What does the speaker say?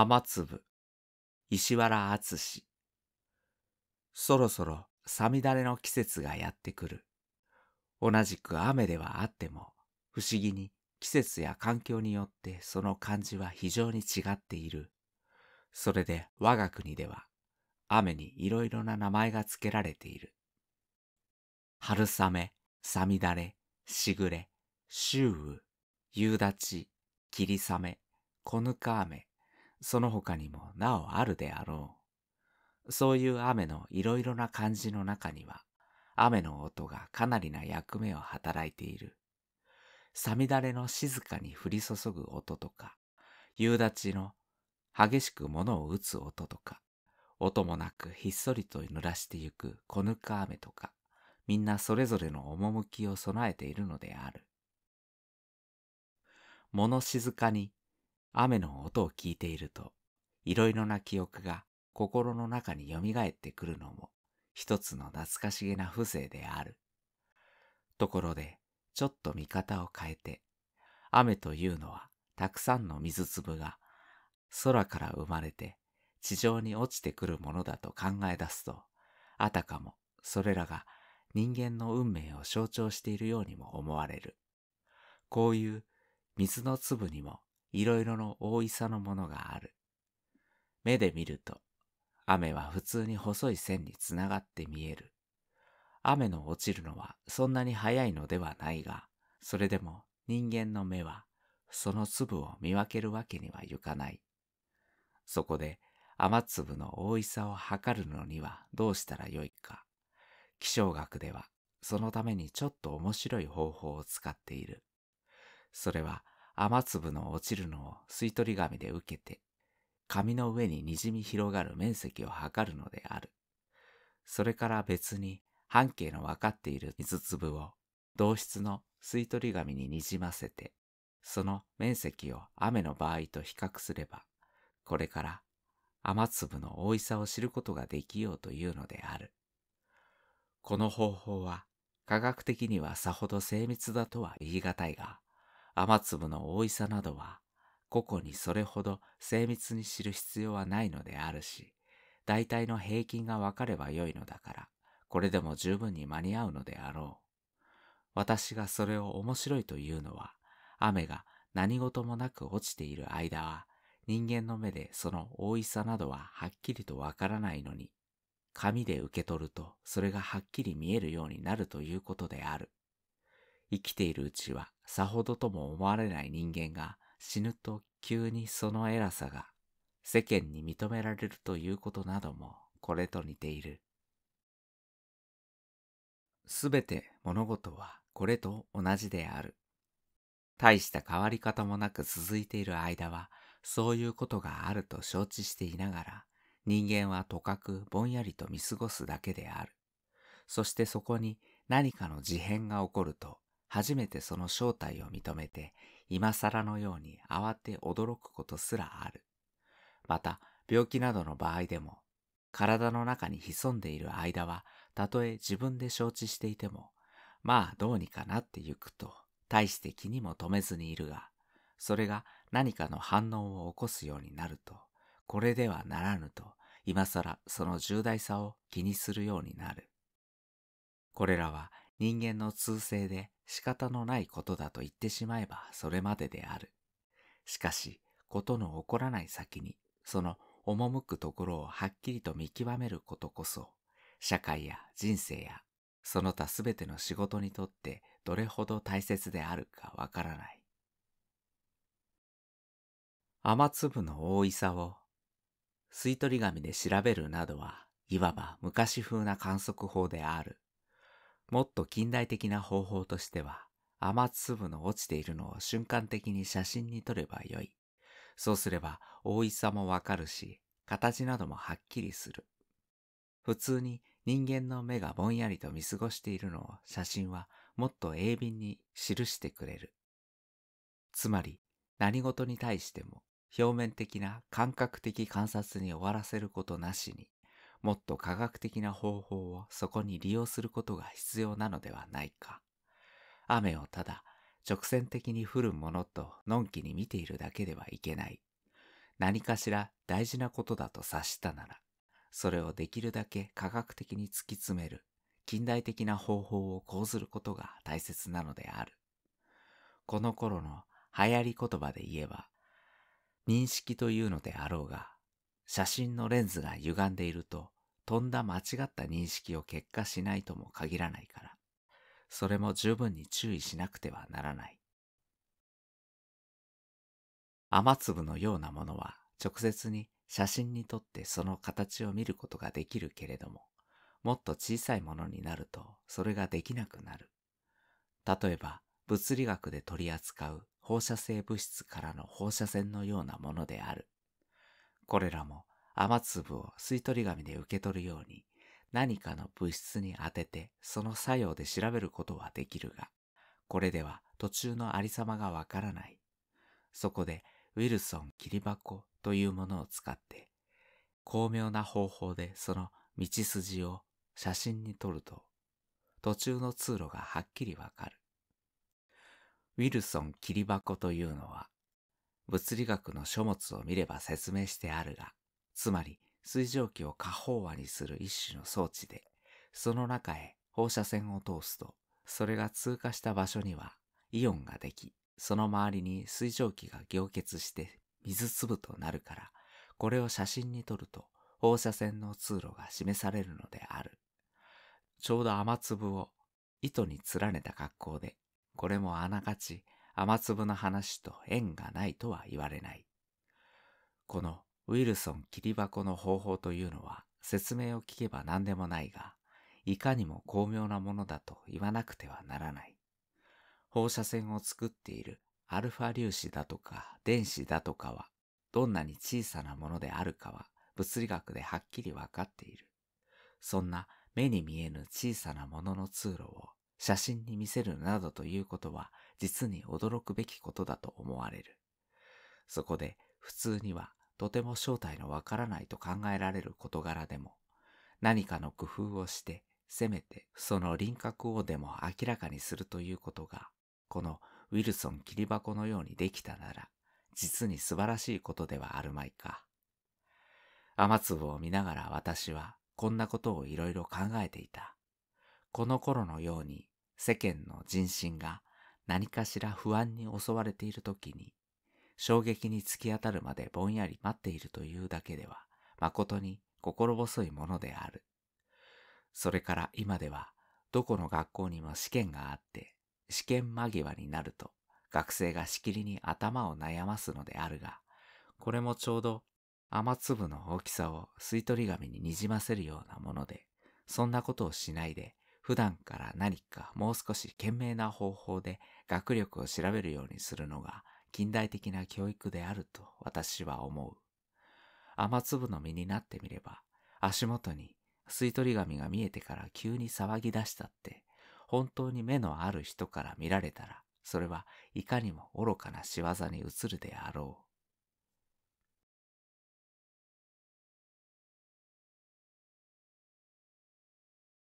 雨粒、石原厚志。そろそろさみだれの季節がやってくる。同じく雨ではあっても、不思議に季節や環境によってその感じは非常に違っている。それで我が国では、雨にいろいろな名前が付けられている。春雨、さみだれ、しぐれ、秋雨、夕立霧雨、小ぬか雨、その他にもなおあるであろう。そういう雨のいろいろな感じの中には、雨の音がかなりな役目を働いている。さみだれの静かに降り注ぐ音とか、夕立の激しく物を打つ音とか、音もなくひっそりと濡らしてゆく小ぬか雨とか、みんなそれぞれの趣を備えているのである。物静かに雨の音を聞いていると、いろいろな記憶が心の中によみがえってくるのも、一つの懐かしげな風情である。ところで、ちょっと見方を変えて、雨というのは、たくさんの水粒が、空から生まれて、地上に落ちてくるものだと考え出すと、あたかも、それらが人間の運命を象徴しているようにも思われる。こういう水の粒にもいろいろの大いさのものがある。目で見ると、雨は普通に細い線につながって見える。雨の落ちるのはそんなに早いのではないが、それでも人間の目はその粒を見分けるわけにはいかない。そこで雨粒の大いさを測るのにはどうしたらよいか。気象学ではそのためにちょっと面白い方法を使っている。それは雨粒の落ちるのを吸い取り紙で受けて、紙の上ににじみ広がる面積を測るのである。それから別に半径の分かっている水粒を同質の吸い取り紙ににじませて、その面積を雨の場合と比較すれば、これから雨粒の大きさを知ることができようというのである。この方法は科学的にはさほど精密だとは言い難いが、雨粒の大いさなどは、個々にそれほど精密に知る必要はないのであるし、大体の平均がわかればよいのだから、これでも十分に間に合うのであろう。私がそれを面白いというのは、雨が何事もなく落ちている間は、人間の目でその大いさなどははっきりとわからないのに、紙で受け取るとそれがはっきり見えるようになるということである。生きているうちはさほどとも思われない人間が死ぬと急にその偉さが世間に認められるということなどもこれと似ている。すべて物事はこれと同じである。大した変わり方もなく続いている間はそういうことがあると承知していながら人間はとかくぼんやりと見過ごすだけである。そしてそこに何かの事変が起こると初めてその正体を認めて、今更のように慌て驚くことすらある。また、病気などの場合でも、体の中に潜んでいる間は、たとえ自分で承知していても、まあどうにかなってゆくと、大して気にも留めずにいるが、それが何かの反応を起こすようになると、これではならぬと、今更その重大さを気にするようになる。これらは人間の通性で仕方のないことだと言ってしまえばそれまでである。しかし、ことの起こらない先に、その赴くところをはっきりと見極めることこそ、社会や人生や、その他すべての仕事にとってどれほど大切であるかわからない。雨粒の大いさを、吸い取り紙で調べるなどは、いわば昔風な観測法である。もっと近代的な方法としては、雨粒の落ちているのを瞬間的に写真に撮ればよい。そうすれば大きさもわかるし、形などもはっきりする。普通に人間の目がぼんやりと見過ごしているのを写真はもっと鋭敏に記してくれる。つまり何事に対しても表面的な感覚的観察に終わらせることなしにもっと科学的な方法をそこに利用することが必要なのではないか。雨をただ直線的に降るものとのんきに見ているだけではいけない。何かしら大事なことだと察したなら、それをできるだけ科学的に突き詰める近代的な方法を講ずることが大切なのである。この頃の流行り言葉で言えば、認識というのであろうが、写真のレンズが歪んでいると、とんだ間違った認識を結果しないとも限らないから、それも十分に注意しなくてはならない。雨粒のようなものは直接に写真にとってその形を見ることができるけれども、もっと小さいものになるとそれができなくなる。例えば、物理学で取り扱う放射性物質からの放射線のようなものである。これらも雨粒を吸い取り紙で受け取るように何かの物質に当ててその作用で調べることはできるが、これでは途中のありさまがわからない。そこでウィルソン切り箱というものを使って、巧妙な方法でその道筋を写真に撮ると、途中の通路がはっきりわかる。ウィルソン切り箱というのは、物理学の書物を見れば説明してあるが、つまり水蒸気を過飽和にする一種の装置で、その中へ放射線を通すと、それが通過した場所にはイオンができ、その周りに水蒸気が凝結して水粒となるから、これを写真に撮ると放射線の通路が示されるのである。ちょうど雨粒を糸に連ねた格好で、これもあながち雨粒の話と縁がないとは言われない。このウィルソン切り箱の方法というのは説明を聞けば何でもないが、いかにも巧妙なものだと言わなくてはならない。放射線を作っているアルファ粒子だとか電子だとかは、どんなに小さなものであるかは物理学ではっきりわかっている。そんな目に見えぬ小さなものの通路を写真に見せるなどということは実に驚くべきことだと思われる。そこで普通にはとても正体のわからないと考えられる事柄でも何かの工夫をしてせめてその輪郭をでも明らかにするということがこのウィルソン切り箱のようにできたなら実に素晴らしいことではあるまいか。雨粒を見ながら私はこんなことをいろいろ考えていた。この頃のように世間の人心が何かしら不安に襲われている時に、衝撃に突き当たるまでぼんやり待っているというだけでは、誠に心細いものである。それから今では、どこの学校にも試験があって、試験間際になると、学生がしきりに頭を悩ますのであるが、これもちょうど雨粒の大きさを吸い取り紙ににじませるようなもので、そんなことをしないで普段から何かもう少し賢明な方法で学力を調べるようにするのが近代的な教育であると私は思う。雨粒の実になってみれば、足元に吸い取り紙が見えてから急に騒ぎ出したって、本当に目のある人から見られたら、それはいかにも愚かな仕業に移るであろう。